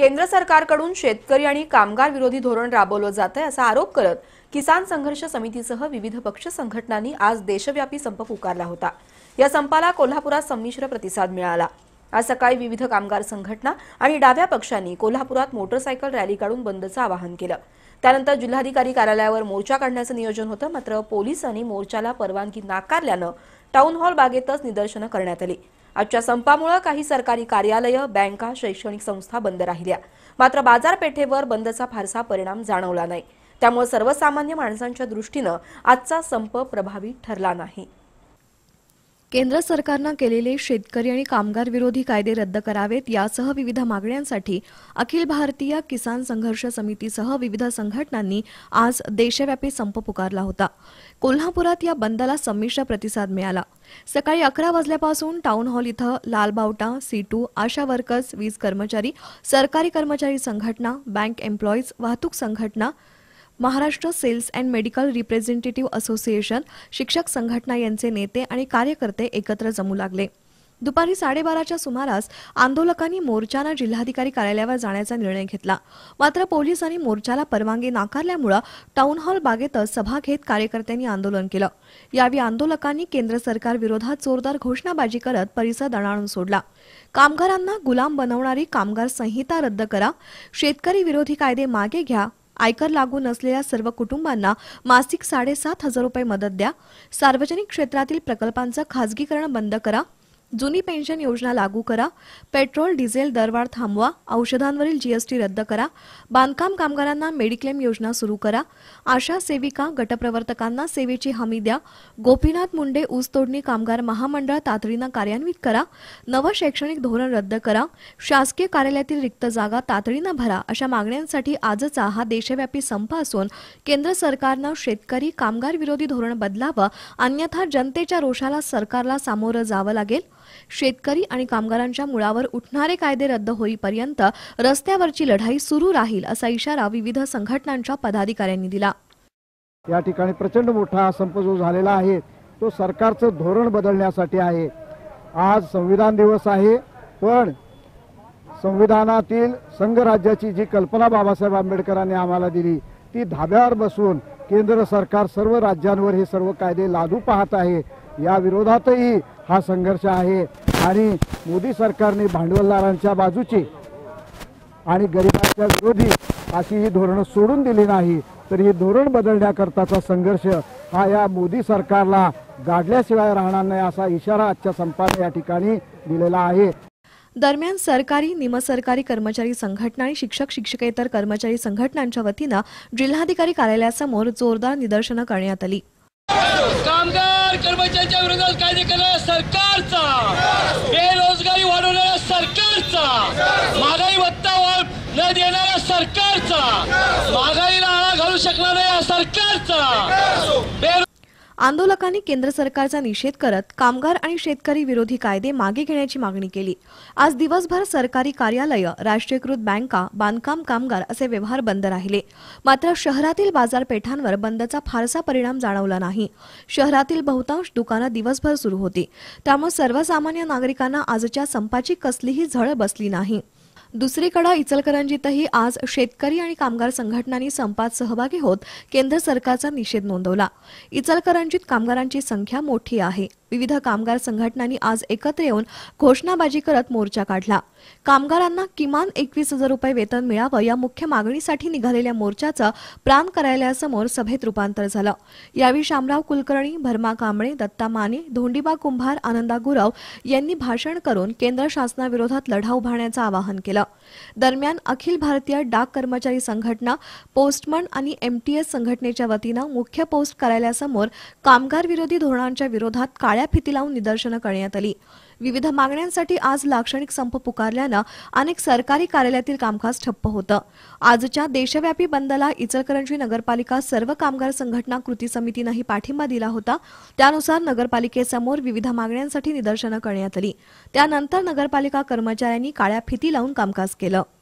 केंद्र सरकारकडून शेतकरी आणि कामगार विरोधी धोरण राबवलं जात आहे असा आरोप करत किसान संघर्ष समितीसह विविध पक्ष संघटनांनी आज देशव्यापी संप पुकारला होता या संपाला कोल्हापुरात संमिश्र प्रतिसाद मिळाला आज सकाळी विविध कामगार संघटना आणि डाव्या पक्षांनी कोल्हापुरात मोटरसायकल रॅली काढून बंदचं आवाहन केलं त्यानंतर जिल्हाधिकारी कार्यालयावर मोर्चा काढण्याचं नियोजन होतं मात्र पोलिसांनी मोर्चाला परवानगी नाकारल्यानं टाऊन हॉल बागेतच निदर्शनं करण्यात आली आजच्या संपामुळे काही सरकारी कार्यालय बँका शैक्षणिक संस्था बंद राहिल्या मात्र बाजारपेठेवर बंदचा फारसा परिणाम जाणवला नाही त्यामुळे सर्वसामान्य माणसांच्या दृष्टीनं आजचा संप प्रभावी ठरला नाही केंद्र सरकारनं केलेले शेतकरी आणि कामगार विरोधी कायदे रद्द करावेत यासह विविध मागण्यांसाठी अखिल भारतीय किसान संघर्ष समितीसह विविध संघटनांनी आज देशव्यापी संप पुकारला होता कोल्हापुरात या बंदला संमिश्र प्रतिसाद मिळाला सकाळी अकरा वाजल्यापासून टाऊन हॉल इथं लालबावटा टू आशा वर्कर्स वीज कर्मचारी सरकारी कर्मचारी संघटना बँक एम्प्लॉईज वाहतूक संघटना Maharashtra sales and medical representative association शिक्षक संघटना यांचे नेते आणि कार्यकर्ते एकत्र जमू लागले दुपारी साडेबाराच्या सुमारास आंदोलकांनी मोर्चाना जिल्हाधिकारी कार्यालयावर जाण्याचा निर्णय घेतला मात्र पोलिसांनी मोर्चाला परवानगी नाकारल्यामुळे टाउन हॉल बागेतच सभा घेत कार्यकर्त्यांनी आंदोलन केलं यावेळी आंदोलकांनी केंद्र सरकार विरोधात जोरदार घोषणाबाजी करत परिसर दणाणून सोडला कामगारांना गुलाम बनवणारी कामगार संहिता रद्द करा शेतकरी विरोधी कायदे मागे घ्या आयकर लागू नसलेल्या सर्व कुटुंबांना मासिक साडेसात हजार रुपये मदत द्या सार्वजनिक क्षेत्रातील प्रकल्पांचं खाजगीकरण बंद करा जुनी पेन्शन योजना लागू करा पेट्रोल डिझेल दरवाढ थांबवा औषधांवरील जीएसटी रद्द करा बांधकाम कामगारांना मेडिक्लेम योजना सुरू करा आशा सेविका गटप्रवर्तकांना सेवेची हमी द्या गोपीनाथ मुंडे ऊसतोडणी कामगार महामंडळ तातडीनं कार्यान्वित करा नवं शैक्षणिक धोरण रद्द करा शासकीय कार्यालयातील रिक्त जागा तातडीनं भरा अशा मागण्यांसाठी आजचा हा देशव्यापी संप असून केंद्र सरकारनं शेतकरी कामगार विरोधी धोरण बदलावं अन्यथा जनतेच्या रोषाला सरकारला सामोरं जावं लागेल शेतकरी आणि कामगारांच्या मुळावर उठणारे कायदे रद्द होईपर्यंत रस्त्यावरची लढाई सुरू राहील असा इशारा विविध संघटनांच्या पदाधिकाऱ्यांनी दिला या ठिकाणी प्रचंड मोठा संप जो झालेला आहे तो सरकारचं धोरण बदलण्यासाठी आहे आज संविधान दिवस आहे पण संविधानातील संघराज्याची जी कल्पना बाबासाहेब आंबेडकरांनी आम्हाला दिली ती धाब्यावर बसून केंद्र सरकार सर्व राज्यांवर हे सर्व कायदे लागू पाहत आहे या विरोधातही हा संघर्ष आहे आणि मोदी सरकारने भांडवलदारांच्या बाजूची आणि गरिबांच्या विरोधी अशी ही धोरणं सोडून दिली नाही तर ही धोरण बदलण्याकरताचा संघर्ष हा या मोदी सरकारला गाडल्याशिवाय राहणार नाही असा इशारा आजच्या संपाने या ठिकाणी दिलेला आहे दरम्यान सरकारी निमसरकारी कर्मचारी संघटना आणि शिक्षक शिक्षकेतर कर्मचारी संघटनांच्या वतीनं जिल्हाधिकारी कार्यालयासमोर जोरदार निदर्शनं करण्यात आली कामगार कर्मचारी कायदे सरकारचा बेरोजगारी वाढवणाऱ्या सरकारचा महागाई भत्ता न देणाऱ्या सरकारचा महागाईला आळा घालू शकणाऱ्या या सरकारचा आंदोलकांनी केंद्र सरकारचा निषेध करत कामगार आणि शेतकरी विरोधी कायदे मागे घेण्याची मागणी केली आज दिवसभर सरकारी कार्यालय राष्ट्रीयकृत बँका बांधकाम कामगार असे व्यवहार बंद राहिले मात्र शहरातील बाजारपेठांवर बंदचा फारसा परिणाम जाणवला नाही शहरातील बहुतांश दुकानं दिवसभर सुरू होती त्यामुळे सर्वसामान्य नागरिकांना आजच्या संपाची कसलीही झळ बसली नाही दुसरीकडे इचलकरंजीतही आज शेतकरी आणि कामगार संघटनांनी संपात सहभागी होत केंद्र सरकारचा निषेध नोंदवला इचलकरंजीत कामगारांची संख्या मोठी आहे विविध कामगार संघटनांनी आज एकत्र येऊन घोषणाबाजी करत मोर्चा काढला कामगारांना किमान एकवीस हजार रुपये वेतन मिळावं या मुख्य मागणीसाठी निघालेल्या मोर्चाचं प्राण कार्यालयासमोर सभेत रूपांतर झालं यावेळी शामराव कुलकर्णी भरमा कांबळे दत्ता माने धोंडीबा कुंभार आनंदा गुरव यांनी भाषण करून केंद्र शासनाविरोधात लढा उभारण्याचं आवाहन केलं दरम्यान अखिल भारतीय डाक कर्मचारी संघटना पोस्टमन आणि एमटीएस संघटनेच्या वतीनं मुख्य पोस्ट कार्यालयासमोर कामगार विरोधी धोरणांच्या विरोधात काळ्या काळ्या फिती लावून निदर्शनं करण्यात आली विविध मागण्यांसाठी आज लाक्षणिक संप पुकारल्यानं अनेक सरकारी कार्यालयातील कामकाज ठप्प होतं आजच्या देशव्यापी बंदला इचलकरंजी नगरपालिका सर्व कामगार संघटना कृती समितीनंही पाठिंबा दिला होता त्यानुसार नगरपालिकेसमोर विविध मागण्यांसाठी निदर्शनं करण्यात आली त्यानंतर नगरपालिका कर्मचाऱ्यांनी काळ्या फिती लावून कामकाज केलं